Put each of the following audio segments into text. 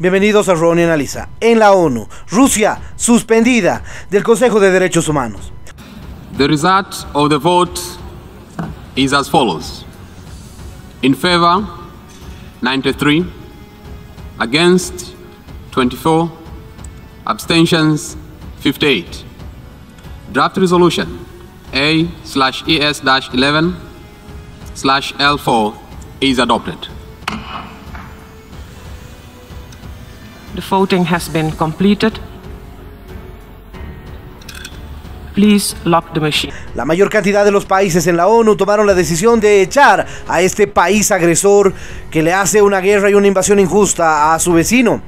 Bienvenidos a Ronnie Analiza. En la ONU, Rusia suspendida del Consejo de Derechos Humanos. The result of the vote is as follows. In favor, 93. Against, 24. Abstentions, 58. Draft resolution A slash ES 11 slash L4 is adopted. La mayor cantidad de los países en la ONU tomaron la decisión de echar a este país agresor que le hace una guerra y una invasión injusta a su vecino.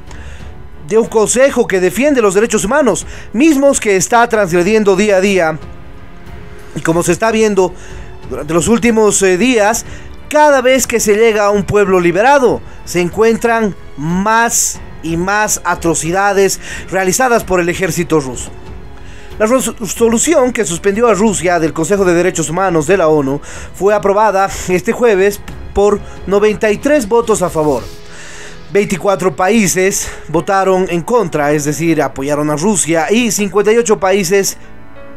De un consejo que defiende los derechos humanos, mismos que está transgrediendo día a día. Y como se está viendo durante los últimos eh, días, cada vez que se llega a un pueblo liberado, se encuentran más y más atrocidades realizadas por el ejército ruso. La resolución que suspendió a Rusia del Consejo de Derechos Humanos de la ONU fue aprobada este jueves por 93 votos a favor. 24 países votaron en contra, es decir, apoyaron a Rusia y 58 países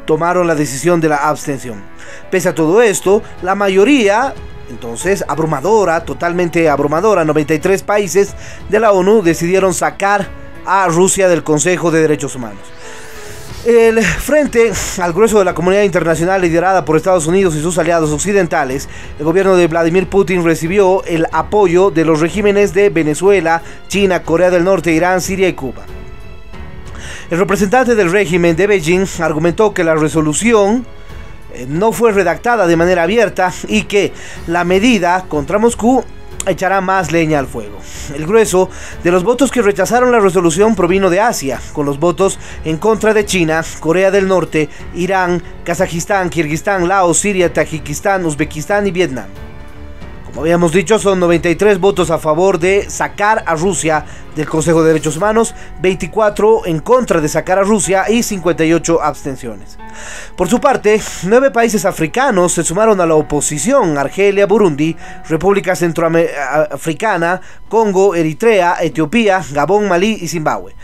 tomaron la decisión de la abstención. Pese a todo esto, la mayoría entonces, abrumadora, totalmente abrumadora, 93 países de la ONU decidieron sacar a Rusia del Consejo de Derechos Humanos. El frente al grueso de la comunidad internacional liderada por Estados Unidos y sus aliados occidentales, el gobierno de Vladimir Putin recibió el apoyo de los regímenes de Venezuela, China, Corea del Norte, Irán, Siria y Cuba. El representante del régimen de Beijing argumentó que la resolución eh, no fue redactada de manera abierta y que la medida contra Moscú echará más leña al fuego. El grueso de los votos que rechazaron la resolución provino de Asia, con los votos en contra de China, Corea del Norte, Irán, Kazajistán, Kirguistán, Laos, Siria, Tajikistán, Uzbekistán y Vietnam. Como habíamos dicho, son 93 votos a favor de sacar a Rusia del Consejo de Derechos Humanos, 24 en contra de sacar a Rusia y 58 abstenciones. Por su parte, nueve países africanos se sumaron a la oposición, Argelia, Burundi, República Centroafricana, Congo, Eritrea, Etiopía, Gabón, Malí y Zimbabue.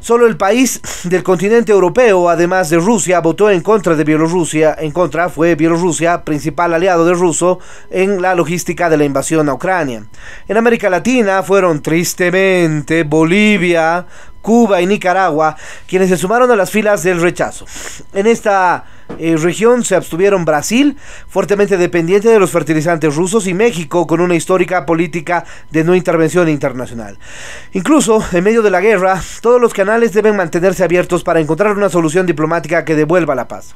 Solo el país del continente europeo, además de Rusia, votó en contra de Bielorrusia. En contra fue Bielorrusia, principal aliado de Ruso en la logística de la invasión a Ucrania. En América Latina fueron tristemente este, Bolivia, Cuba y Nicaragua, quienes se sumaron a las filas del rechazo. En esta eh, región se abstuvieron Brasil, fuertemente dependiente de los fertilizantes rusos, y México, con una histórica política de no intervención internacional. Incluso, en medio de la guerra, todos los canales deben mantenerse abiertos para encontrar una solución diplomática que devuelva la paz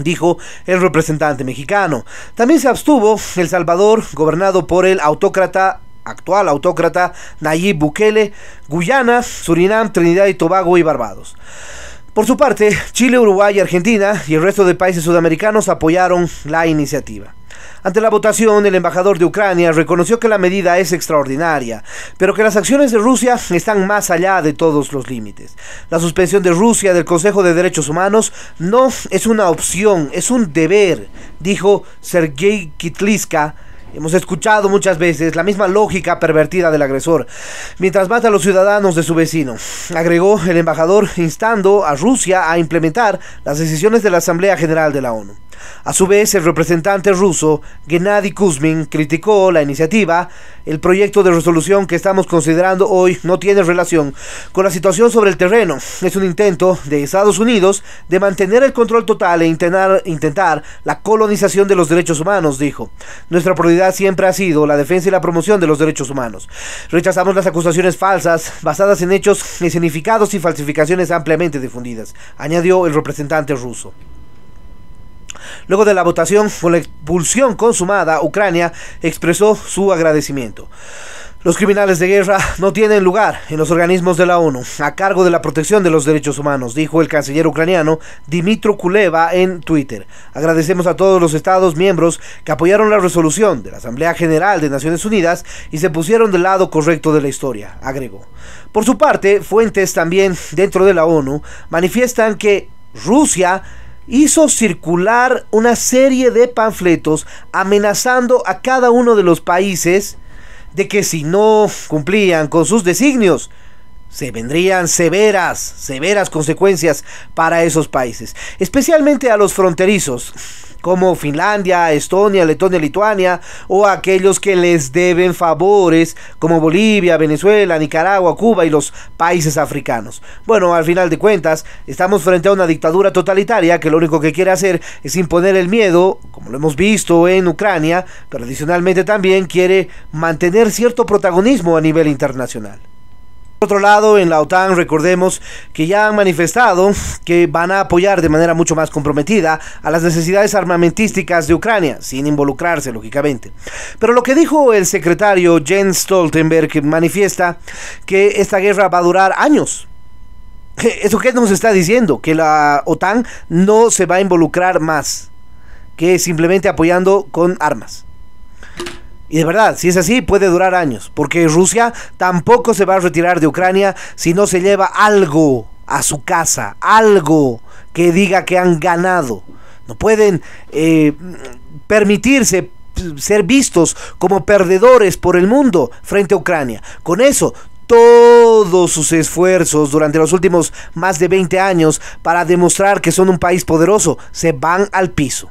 dijo el representante mexicano. También se abstuvo El Salvador, gobernado por el autócrata actual autócrata Nayib Bukele, Guyana, Surinam, Trinidad y Tobago y Barbados. Por su parte, Chile, Uruguay, Argentina y el resto de países sudamericanos apoyaron la iniciativa. Ante la votación, el embajador de Ucrania reconoció que la medida es extraordinaria, pero que las acciones de Rusia están más allá de todos los límites. La suspensión de Rusia del Consejo de Derechos Humanos no es una opción, es un deber, dijo Sergei Kitliska, Hemos escuchado muchas veces la misma lógica pervertida del agresor, mientras mata a los ciudadanos de su vecino, agregó el embajador instando a Rusia a implementar las decisiones de la Asamblea General de la ONU. A su vez, el representante ruso Gennady Kuzmin criticó la iniciativa. El proyecto de resolución que estamos considerando hoy no tiene relación con la situación sobre el terreno. Es un intento de Estados Unidos de mantener el control total e intentar, la colonización de los derechos humanos, dijo. Nuestra prioridad siempre ha sido la defensa y la promoción de los derechos humanos. Rechazamos las acusaciones falsas basadas en hechos significados y falsificaciones ampliamente difundidas, añadió el representante ruso. Luego de la votación por la expulsión consumada, Ucrania expresó su agradecimiento. Los criminales de guerra no tienen lugar en los organismos de la ONU, a cargo de la protección de los derechos humanos, dijo el canciller ucraniano Dimitro Kuleva en Twitter. Agradecemos a todos los Estados miembros que apoyaron la resolución de la Asamblea General de Naciones Unidas y se pusieron del lado correcto de la historia, agregó. Por su parte, fuentes también dentro de la ONU manifiestan que Rusia hizo circular una serie de panfletos amenazando a cada uno de los países de que si no cumplían con sus designios, se vendrían severas, severas consecuencias para esos países, especialmente a los fronterizos como Finlandia, Estonia, Letonia, Lituania, o aquellos que les deben favores, como Bolivia, Venezuela, Nicaragua, Cuba y los países africanos. Bueno, al final de cuentas, estamos frente a una dictadura totalitaria que lo único que quiere hacer es imponer el miedo, como lo hemos visto en Ucrania, pero adicionalmente también quiere mantener cierto protagonismo a nivel internacional. Por otro lado, en la OTAN recordemos que ya han manifestado que van a apoyar de manera mucho más comprometida a las necesidades armamentísticas de Ucrania, sin involucrarse, lógicamente. Pero lo que dijo el secretario Jens Stoltenberg manifiesta que esta guerra va a durar años. ¿Eso qué nos está diciendo? Que la OTAN no se va a involucrar más, que simplemente apoyando con armas. Y de verdad, si es así, puede durar años, porque Rusia tampoco se va a retirar de Ucrania si no se lleva algo a su casa, algo que diga que han ganado. No pueden eh, permitirse mm, ser vistos como perdedores por el mundo frente a Ucrania. Con eso, todos sus esfuerzos durante los últimos más de 20 años para demostrar que son un país poderoso se van al piso.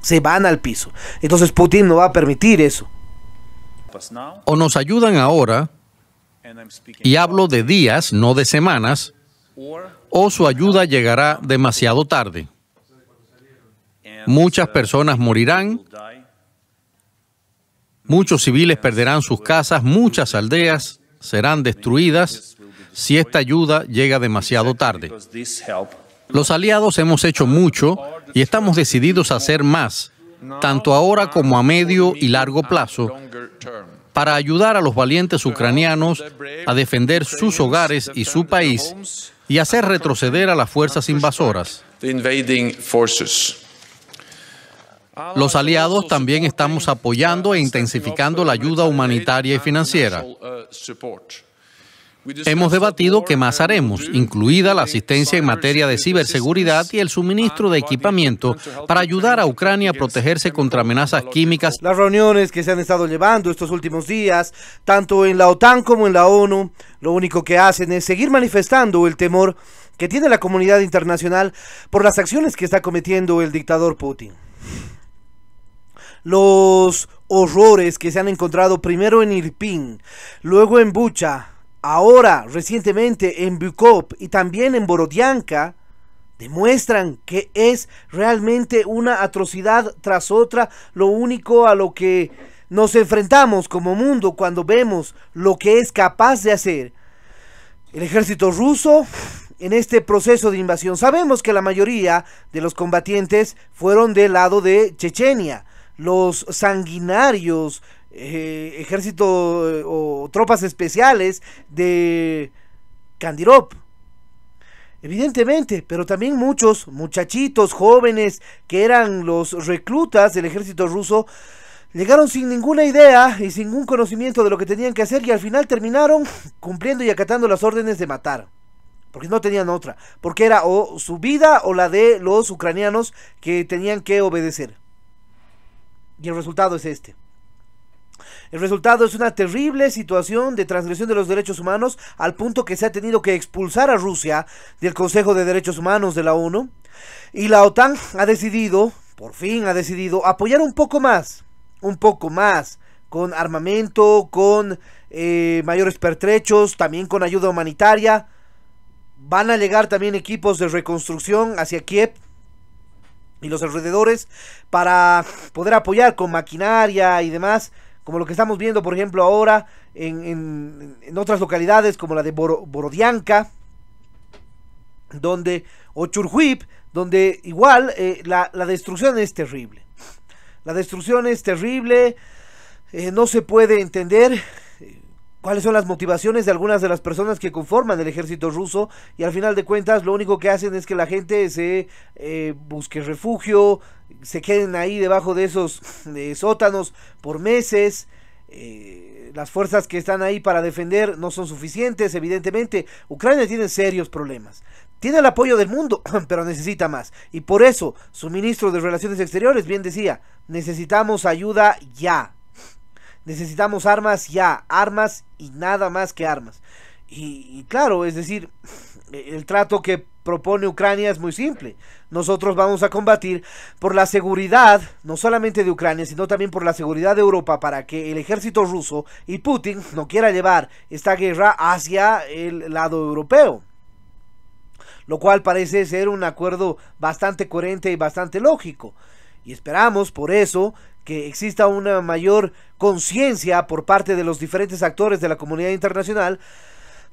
Se van al piso. Entonces Putin no va a permitir eso o nos ayudan ahora, y hablo de días, no de semanas, o su ayuda llegará demasiado tarde. Muchas personas morirán, muchos civiles perderán sus casas, muchas aldeas serán destruidas si esta ayuda llega demasiado tarde. Los aliados hemos hecho mucho y estamos decididos a hacer más tanto ahora como a medio y largo plazo, para ayudar a los valientes ucranianos a defender sus hogares y su país y hacer retroceder a las fuerzas invasoras. Los aliados también estamos apoyando e intensificando la ayuda humanitaria y financiera. Hemos debatido qué más haremos, incluida la asistencia en materia de ciberseguridad y el suministro de equipamiento para ayudar a Ucrania a protegerse contra amenazas químicas. Las reuniones que se han estado llevando estos últimos días, tanto en la OTAN como en la ONU, lo único que hacen es seguir manifestando el temor que tiene la comunidad internacional por las acciones que está cometiendo el dictador Putin los horrores que se han encontrado primero en Irpin, luego en Bucha, ahora recientemente en Bukov y también en Borodianka, demuestran que es realmente una atrocidad tras otra lo único a lo que nos enfrentamos como mundo cuando vemos lo que es capaz de hacer el ejército ruso en este proceso de invasión. Sabemos que la mayoría de los combatientes fueron del lado de Chechenia. Los sanguinarios eh, ejército eh, o tropas especiales de Candirop. Evidentemente, pero también muchos muchachitos jóvenes que eran los reclutas del ejército ruso llegaron sin ninguna idea y sin ningún conocimiento de lo que tenían que hacer y al final terminaron cumpliendo y acatando las órdenes de matar. Porque no tenían otra. Porque era o su vida o la de los ucranianos que tenían que obedecer. Y el resultado es este. El resultado es una terrible situación de transgresión de los derechos humanos al punto que se ha tenido que expulsar a Rusia del Consejo de Derechos Humanos de la ONU y la OTAN ha decidido, por fin ha decidido, apoyar un poco más, un poco más con armamento, con eh, mayores pertrechos, también con ayuda humanitaria. Van a llegar también equipos de reconstrucción hacia Kiev y los alrededores para poder apoyar con maquinaria y demás como lo que estamos viendo, por ejemplo, ahora en, en, otras localidades como la de Borodianca, donde, o Churhuip, donde igual eh, la, la, destrucción es terrible. La destrucción es terrible, eh, no se puede entender cuáles son las motivaciones de algunas de las personas que conforman el ejército ruso y al final de cuentas lo único que hacen es que la gente se eh, busque refugio, se queden ahí debajo de esos sótanos por meses. Eh, las fuerzas que están ahí para defender no son suficientes, evidentemente. Ucrania tiene serios problemas. Tiene el apoyo del mundo, pero necesita más. Y por eso su ministro de Relaciones Exteriores bien decía, necesitamos ayuda ya necesitamos armas ya, armas y nada más que armas. Y, claro, es decir, e-, el trato que propone Ucrania es muy simple. Nosotros vamos a combatir por la seguridad, no solamente de Ucrania, sino también por la seguridad de Europa, para que el ejército ruso y Putin no quiera llevar esta guerra hacia el lado europeo. Lo cual parece ser un acuerdo bastante coherente y bastante lógico. Y esperamos por eso que exista una mayor conciencia por parte de los diferentes actores de la comunidad internacional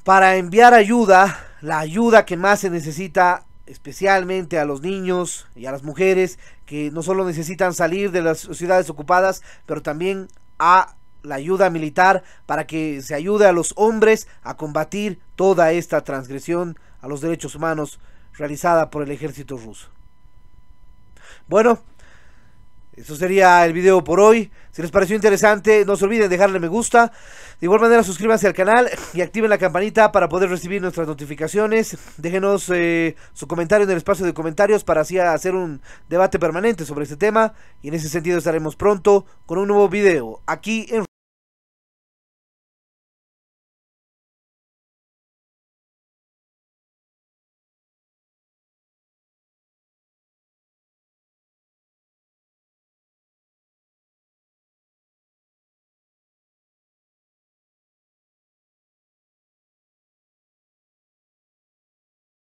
para enviar ayuda, la ayuda que más se necesita especialmente a los niños y a las mujeres que no solo necesitan salir de las ciudades ocupadas, pero también a la ayuda militar para que se ayude a los hombres a combatir toda esta transgresión a los derechos humanos realizada por el ejército ruso. Bueno, eso sería el video por hoy. Si les pareció interesante, no se olviden dejarle me gusta. De igual manera, suscríbanse al canal y activen la campanita para poder recibir nuestras notificaciones. Déjenos eh, su comentario en el espacio de comentarios para así hacer un debate permanente sobre este tema. Y en ese sentido estaremos pronto con un nuevo video aquí en